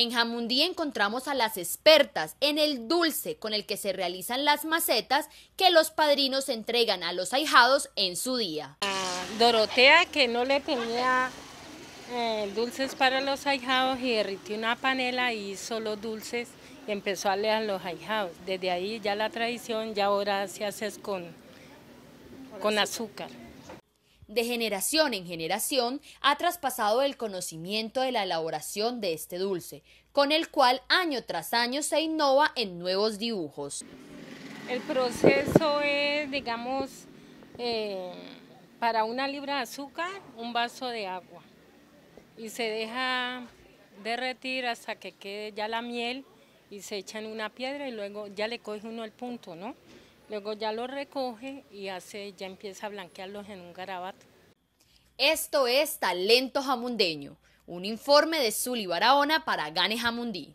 En Jamundí encontramos a las expertas en el dulce con el que se realizan las macetas que los padrinos entregan a los ahijados en su día. Dorotea que no le tenía eh, dulces para los ahijados y derritió una panela y hizo los dulces y empezó a leer a los ahijados. Desde ahí ya la tradición ya ahora se hace con, con azúcar de generación en generación, ha traspasado el conocimiento de la elaboración de este dulce, con el cual año tras año se innova en nuevos dibujos. El proceso es, digamos, eh, para una libra de azúcar, un vaso de agua. Y se deja derretir hasta que quede ya la miel y se echa en una piedra y luego ya le coge uno el punto, ¿no? Luego ya lo recoge y hace, ya empieza a blanquearlos en un garabato. Esto es Talento Jamundeño, un informe de Zuli Barahona para Gane Jamundí.